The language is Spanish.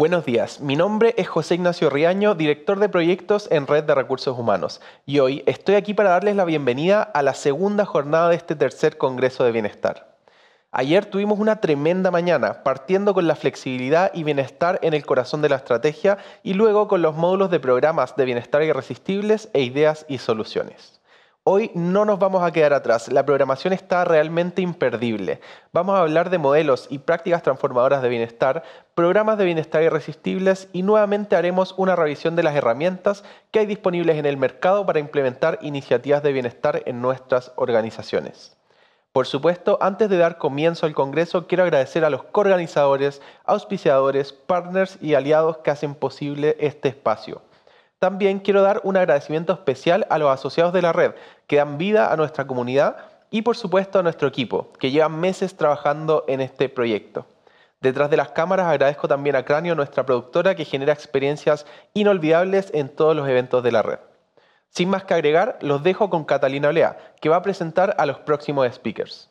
Buenos días, mi nombre es José Ignacio Riaño, director de proyectos en Red de Recursos Humanos, y hoy estoy aquí para darles la bienvenida a la segunda jornada de este tercer Congreso de Bienestar. Ayer tuvimos una tremenda mañana, partiendo con la flexibilidad y bienestar en el corazón de la estrategia y luego con los módulos de programas de bienestar irresistibles e ideas y soluciones. Hoy no nos vamos a quedar atrás, la programación está realmente imperdible. Vamos a hablar de modelos y prácticas transformadoras de bienestar, programas de bienestar irresistibles y nuevamente haremos una revisión de las herramientas que hay disponibles en el mercado para implementar iniciativas de bienestar en nuestras organizaciones. Por supuesto, antes de dar comienzo al Congreso, quiero agradecer a los coorganizadores, auspiciadores, partners y aliados que hacen posible este espacio. También quiero dar un agradecimiento especial a los asociados de la red, que dan vida a nuestra comunidad y por supuesto a nuestro equipo, que lleva meses trabajando en este proyecto. Detrás de las cámaras agradezco también a Cráneo, nuestra productora, que genera experiencias inolvidables en todos los eventos de la red. Sin más que agregar, los dejo con Catalina Olea, que va a presentar a los próximos speakers.